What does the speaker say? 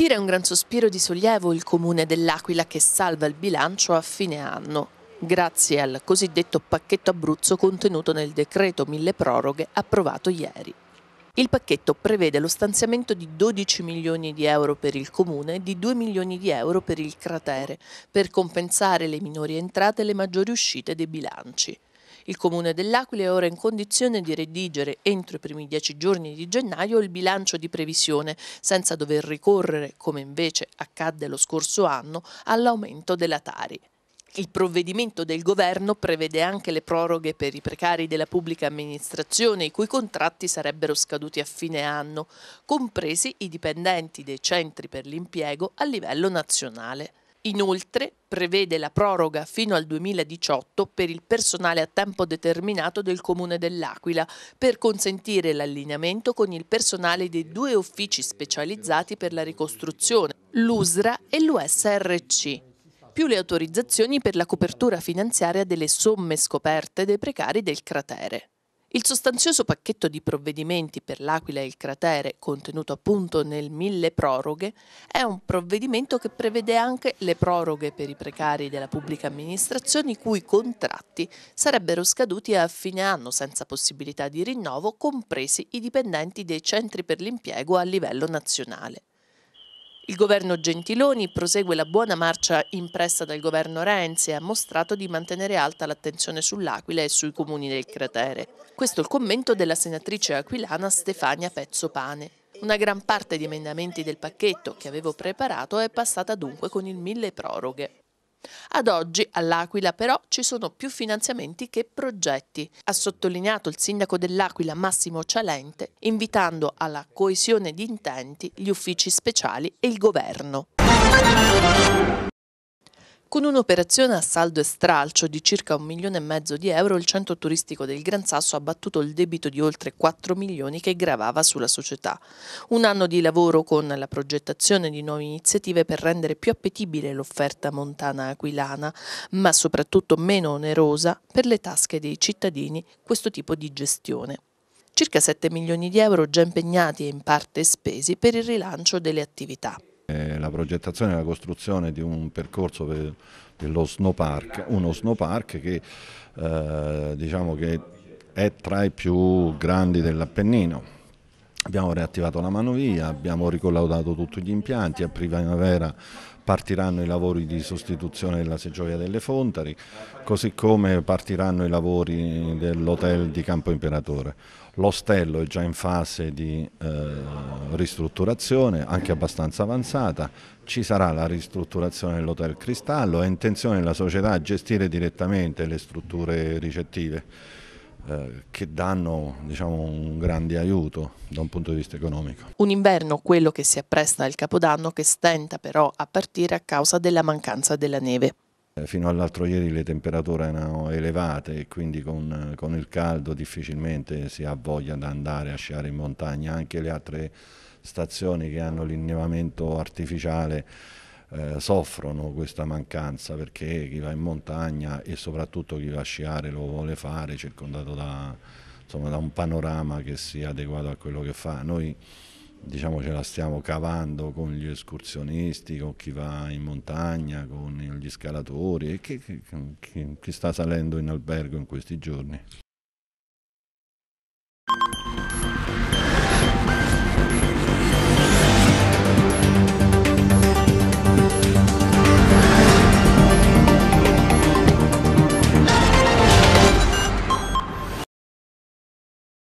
Tira un gran sospiro di sollievo il comune dell'Aquila che salva il bilancio a fine anno, grazie al cosiddetto pacchetto Abruzzo contenuto nel decreto mille proroghe approvato ieri. Il pacchetto prevede lo stanziamento di 12 milioni di euro per il comune e di 2 milioni di euro per il cratere, per compensare le minori entrate e le maggiori uscite dei bilanci. Il comune dell'Aquila è ora in condizione di redigere entro i primi dieci giorni di gennaio il bilancio di previsione, senza dover ricorrere, come invece accadde lo scorso anno, all'aumento della Tari. Il provvedimento del governo prevede anche le proroghe per i precari della pubblica amministrazione i cui contratti sarebbero scaduti a fine anno, compresi i dipendenti dei centri per l'impiego a livello nazionale. Inoltre prevede la proroga fino al 2018 per il personale a tempo determinato del Comune dell'Aquila per consentire l'allineamento con il personale dei due uffici specializzati per la ricostruzione, l'USRA e l'USRC più le autorizzazioni per la copertura finanziaria delle somme scoperte dei precari del cratere. Il sostanzioso pacchetto di provvedimenti per l'Aquila e il cratere, contenuto appunto nel mille proroghe, è un provvedimento che prevede anche le proroghe per i precari della pubblica amministrazione i cui contratti sarebbero scaduti a fine anno senza possibilità di rinnovo, compresi i dipendenti dei centri per l'impiego a livello nazionale. Il governo Gentiloni prosegue la buona marcia impressa dal governo Renzi e ha mostrato di mantenere alta l'attenzione sull'Aquila e sui comuni del cratere. Questo è il commento della senatrice aquilana Stefania Pezzopane. Una gran parte di emendamenti del pacchetto che avevo preparato è passata dunque con il mille proroghe. Ad oggi all'Aquila però ci sono più finanziamenti che progetti, ha sottolineato il sindaco dell'Aquila Massimo Cialente, invitando alla coesione di intenti gli uffici speciali e il governo. Con un'operazione a saldo e stralcio di circa un milione e mezzo di euro, il centro turistico del Gran Sasso ha battuto il debito di oltre 4 milioni che gravava sulla società. Un anno di lavoro con la progettazione di nuove iniziative per rendere più appetibile l'offerta montana aquilana, ma soprattutto meno onerosa per le tasche dei cittadini questo tipo di gestione circa 7 milioni di euro già impegnati e in parte spesi per il rilancio delle attività. Eh, la progettazione e la costruzione di un percorso per, dello park, uno snowpark che, eh, diciamo che è tra i più grandi dell'Appennino Abbiamo riattivato la manovia, abbiamo ricollaudato tutti gli impianti, a primavera partiranno i lavori di sostituzione della seggiovia delle Fontari, così come partiranno i lavori dell'hotel di Campo Imperatore. L'ostello è già in fase di eh, ristrutturazione, anche abbastanza avanzata, ci sarà la ristrutturazione dell'hotel Cristallo, è intenzione della società gestire direttamente le strutture ricettive eh, che danno diciamo, un grande aiuto da un punto di vista economico. Un inverno, quello che si appresta al Capodanno, che stenta però a partire a causa della mancanza della neve. Eh, fino all'altro ieri le temperature erano elevate e quindi con, con il caldo difficilmente si ha voglia di andare a sciare in montagna. Anche le altre stazioni che hanno l'innevamento artificiale eh, soffrono questa mancanza perché chi va in montagna e soprattutto chi va a sciare lo vuole fare circondato da, insomma, da un panorama che sia adeguato a quello che fa. Noi diciamo ce la stiamo cavando con gli escursionisti, con chi va in montagna, con gli scalatori e chi, chi, chi sta salendo in albergo in questi giorni.